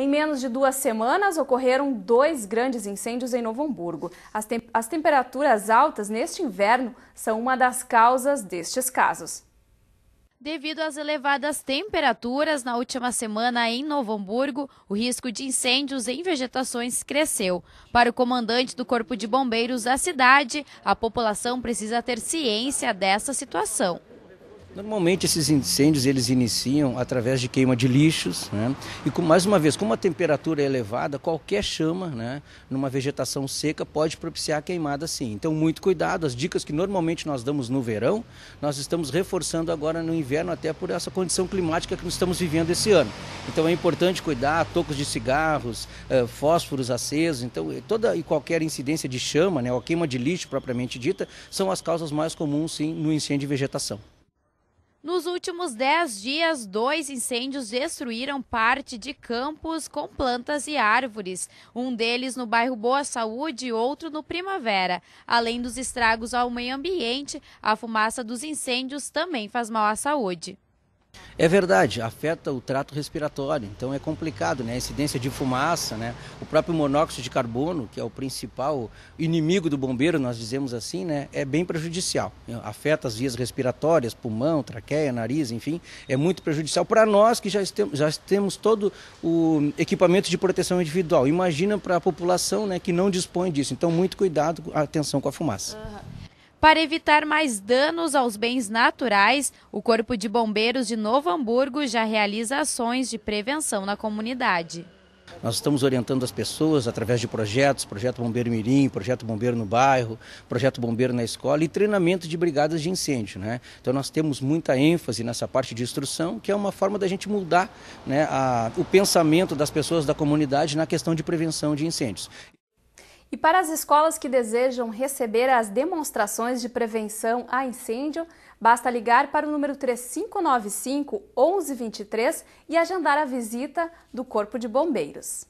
Em menos de duas semanas, ocorreram dois grandes incêndios em Novo Hamburgo. As, te as temperaturas altas neste inverno são uma das causas destes casos. Devido às elevadas temperaturas na última semana em Novo Hamburgo, o risco de incêndios em vegetações cresceu. Para o comandante do Corpo de Bombeiros da cidade, a população precisa ter ciência dessa situação. Normalmente esses incêndios eles iniciam através de queima de lixos, né? E com mais uma vez, como a temperatura é elevada, qualquer chama, né, numa vegetação seca pode propiciar queimada sim. Então muito cuidado, as dicas que normalmente nós damos no verão, nós estamos reforçando agora no inverno até por essa condição climática que nós estamos vivendo esse ano. Então é importante cuidar, tocos de cigarros, eh, fósforos acesos, então eh, toda e qualquer incidência de chama, né, ou queima de lixo propriamente dita, são as causas mais comuns sim no incêndio de vegetação. Nos últimos 10 dias, dois incêndios destruíram parte de campos com plantas e árvores. Um deles no bairro Boa Saúde e outro no Primavera. Além dos estragos ao meio ambiente, a fumaça dos incêndios também faz mal à saúde. É verdade, afeta o trato respiratório, então é complicado, né? A incidência de fumaça, né? O próprio monóxido de carbono, que é o principal inimigo do bombeiro, nós dizemos assim, né? É bem prejudicial. Afeta as vias respiratórias, pulmão, traqueia, nariz, enfim, é muito prejudicial para nós que já, já temos todo o equipamento de proteção individual. Imagina para a população, né, que não dispõe disso. Então, muito cuidado, atenção com a fumaça. Uhum. Para evitar mais danos aos bens naturais, o Corpo de Bombeiros de Novo Hamburgo já realiza ações de prevenção na comunidade. Nós estamos orientando as pessoas através de projetos, projeto Bombeiro Mirim, projeto Bombeiro no bairro, projeto Bombeiro na escola e treinamento de brigadas de incêndio. Né? Então nós temos muita ênfase nessa parte de instrução, que é uma forma da gente mudar né, a, o pensamento das pessoas da comunidade na questão de prevenção de incêndios. E para as escolas que desejam receber as demonstrações de prevenção a incêndio, basta ligar para o número 3595 1123 e agendar a visita do Corpo de Bombeiros.